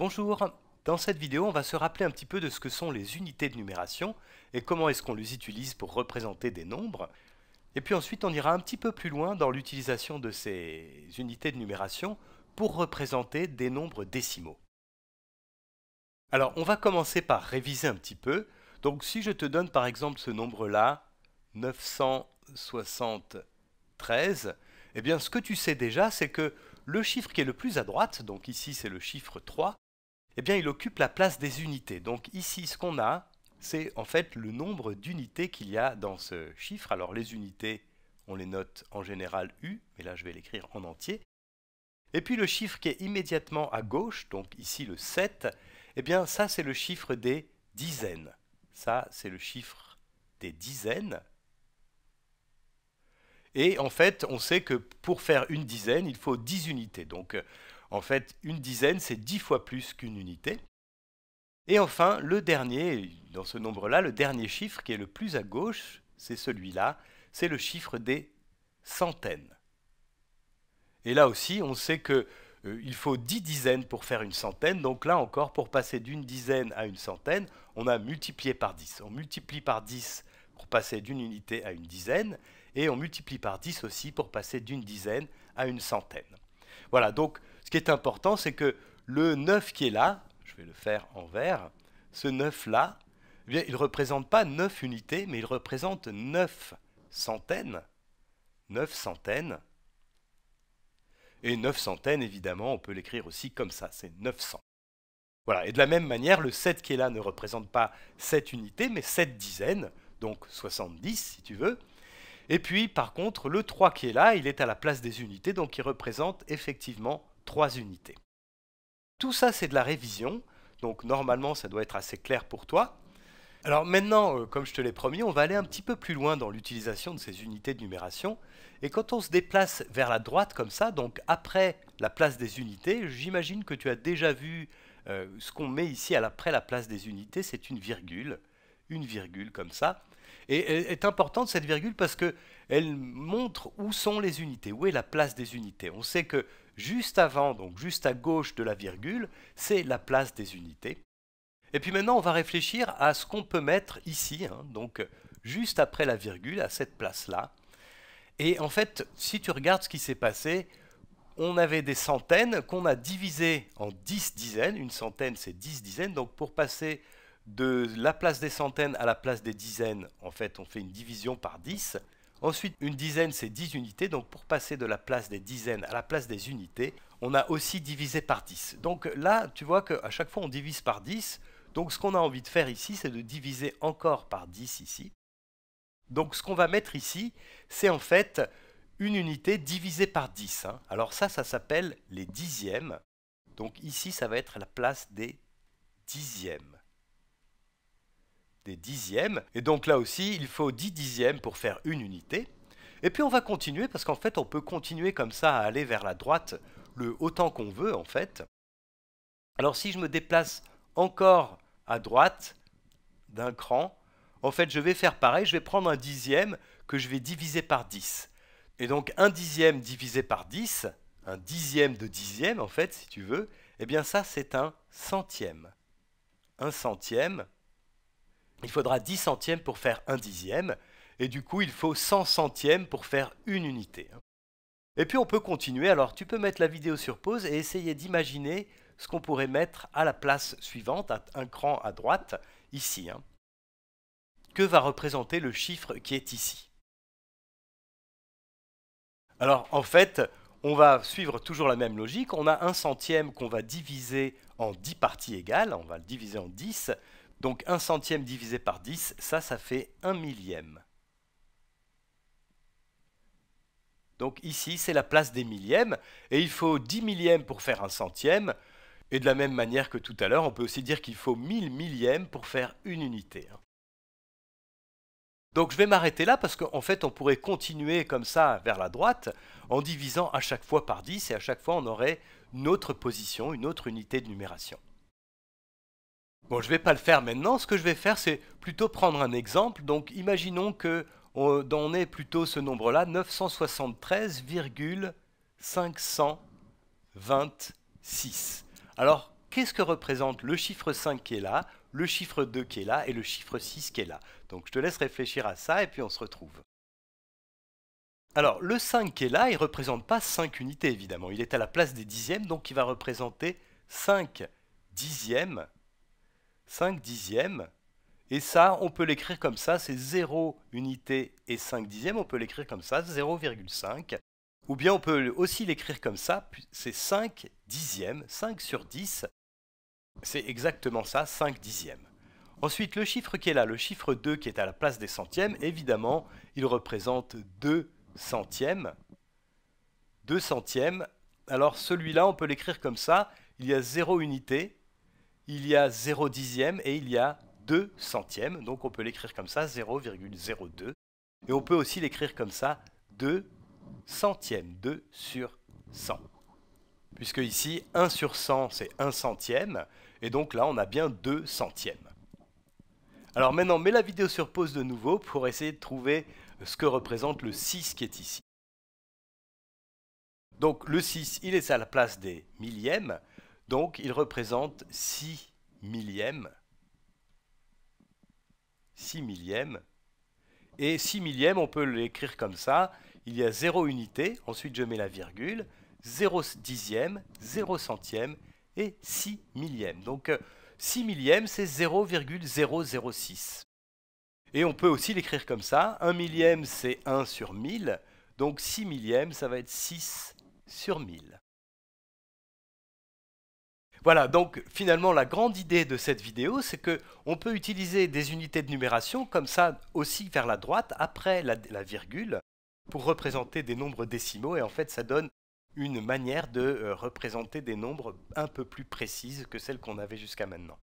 Bonjour Dans cette vidéo, on va se rappeler un petit peu de ce que sont les unités de numération et comment est-ce qu'on les utilise pour représenter des nombres. Et puis ensuite, on ira un petit peu plus loin dans l'utilisation de ces unités de numération pour représenter des nombres décimaux. Alors, on va commencer par réviser un petit peu. Donc, si je te donne par exemple ce nombre-là, 973, eh bien, ce que tu sais déjà, c'est que le chiffre qui est le plus à droite, donc ici c'est le chiffre 3, eh bien il occupe la place des unités. Donc ici, ce qu'on a, c'est en fait le nombre d'unités qu'il y a dans ce chiffre. Alors les unités, on les note en général U, mais là je vais l'écrire en entier. Et puis le chiffre qui est immédiatement à gauche, donc ici le 7, eh bien ça c'est le chiffre des dizaines. Ça c'est le chiffre des dizaines. Et en fait, on sait que pour faire une dizaine, il faut 10 unités. Donc en fait, une dizaine, c'est dix fois plus qu'une unité. Et enfin, le dernier, dans ce nombre-là, le dernier chiffre qui est le plus à gauche, c'est celui-là, c'est le chiffre des centaines. Et là aussi, on sait qu'il euh, faut dix dizaines pour faire une centaine, donc là encore, pour passer d'une dizaine à une centaine, on a multiplié par 10. On multiplie par dix pour passer d'une unité à une dizaine, et on multiplie par dix aussi pour passer d'une dizaine à une centaine. Voilà, donc ce qui est important, c'est que le 9 qui est là, je vais le faire en vert, ce 9-là, eh il ne représente pas 9 unités, mais il représente 9 centaines. 9 centaines. Et 9 centaines, évidemment, on peut l'écrire aussi comme ça, c'est 900. Voilà, et de la même manière, le 7 qui est là ne représente pas 7 unités, mais 7 dizaines, donc 70 si tu veux. Et puis, par contre, le 3 qui est là, il est à la place des unités, donc il représente effectivement 3 unités. Tout ça, c'est de la révision, donc normalement, ça doit être assez clair pour toi. Alors maintenant, euh, comme je te l'ai promis, on va aller un petit peu plus loin dans l'utilisation de ces unités de numération. Et quand on se déplace vers la droite comme ça, donc après la place des unités, j'imagine que tu as déjà vu euh, ce qu'on met ici après la place des unités, c'est une virgule, une virgule comme ça. Et elle est importante cette virgule parce que elle montre où sont les unités, où est la place des unités. On sait que juste avant, donc juste à gauche de la virgule, c'est la place des unités. Et puis maintenant, on va réfléchir à ce qu'on peut mettre ici, hein, donc juste après la virgule, à cette place-là. Et en fait, si tu regardes ce qui s'est passé, on avait des centaines qu'on a divisées en dix dizaines. Une centaine, c'est dix dizaines. Donc pour passer de la place des centaines à la place des dizaines, en fait, on fait une division par 10. Ensuite, une dizaine, c'est 10 unités. Donc, pour passer de la place des dizaines à la place des unités, on a aussi divisé par 10. Donc là, tu vois qu'à chaque fois, on divise par 10. Donc, ce qu'on a envie de faire ici, c'est de diviser encore par 10 ici. Donc, ce qu'on va mettre ici, c'est en fait une unité divisée par 10. Hein. Alors ça, ça s'appelle les dixièmes. Donc ici, ça va être la place des dixièmes des dixièmes. Et donc là aussi, il faut 10 dixièmes pour faire une unité. Et puis on va continuer parce qu'en fait, on peut continuer comme ça à aller vers la droite le autant qu'on veut en fait. Alors si je me déplace encore à droite d'un cran, en fait, je vais faire pareil, je vais prendre un dixième que je vais diviser par 10. Et donc un dixième divisé par 10, un dixième de dixième en fait, si tu veux, eh bien ça c'est un centième. Un centième, il faudra 10 centièmes pour faire un dixième, et du coup il faut 100 centièmes pour faire une unité. Et puis on peut continuer, alors tu peux mettre la vidéo sur pause et essayer d'imaginer ce qu'on pourrait mettre à la place suivante, à un cran à droite, ici. Hein. Que va représenter le chiffre qui est ici Alors en fait, on va suivre toujours la même logique, on a un centième qu'on va diviser en 10 parties égales, on va le diviser en 10, donc un centième divisé par 10, ça, ça fait un millième. Donc ici, c'est la place des millièmes, et il faut 10 millièmes pour faire un centième, et de la même manière que tout à l'heure, on peut aussi dire qu'il faut 1000 millièmes pour faire une unité. Hein. Donc je vais m'arrêter là parce qu'en fait on pourrait continuer comme ça vers la droite en divisant à chaque fois par 10 et à chaque fois on aurait une autre position, une autre unité de numération. Bon, je ne vais pas le faire maintenant. Ce que je vais faire, c'est plutôt prendre un exemple. Donc, imaginons que on, est plutôt ce nombre-là, 973,526. Alors, qu'est-ce que représente le chiffre 5 qui est là, le chiffre 2 qui est là et le chiffre 6 qui est là Donc, je te laisse réfléchir à ça et puis on se retrouve. Alors, le 5 qui est là, il ne représente pas 5 unités, évidemment. Il est à la place des dixièmes, donc il va représenter 5 dixièmes 5 dixièmes. Et ça, on peut l'écrire comme ça, c'est 0 unité et 5 dixièmes, on peut l'écrire comme ça, 0,5. Ou bien on peut aussi l'écrire comme ça, c'est 5 dixièmes, 5 sur 10. C'est exactement ça, 5 dixièmes. Ensuite, le chiffre qui est là, le chiffre 2 qui est à la place des centièmes, évidemment, il représente 2 centièmes. 2 centièmes. Alors celui-là, on peut l'écrire comme ça, il y a 0 unité, il y a 0 dixième et il y a 2 centièmes. Donc on peut l'écrire comme ça, 0,02. Et on peut aussi l'écrire comme ça, 2 centièmes, 2 sur 100. Puisque ici, 1 sur 100, c'est 1 centième. Et donc là, on a bien 2 centièmes. Alors maintenant, mets la vidéo sur pause de nouveau pour essayer de trouver ce que représente le 6 qui est ici. Donc le 6, il est à la place des millièmes. Donc il représente 6 millièmes. 6 millièmes. Et 6 millièmes, on peut l'écrire comme ça. Il y a 0 unité, ensuite je mets la virgule, 0 dixième, 0 centième et 6 millièmes. Donc 6 euh, millièmes, c'est 0,006. Et on peut aussi l'écrire comme ça. 1 millième, c'est 1 sur 1000. Donc 6 millièmes, ça va être 6 sur 1000. Voilà, donc finalement la grande idée de cette vidéo, c'est que on peut utiliser des unités de numération comme ça aussi vers la droite après la, virgule pour représenter des nombres décimaux et en fait ça donne une manière de euh, représenter des nombres un peu plus précises que celles qu'on avait jusqu'à maintenant.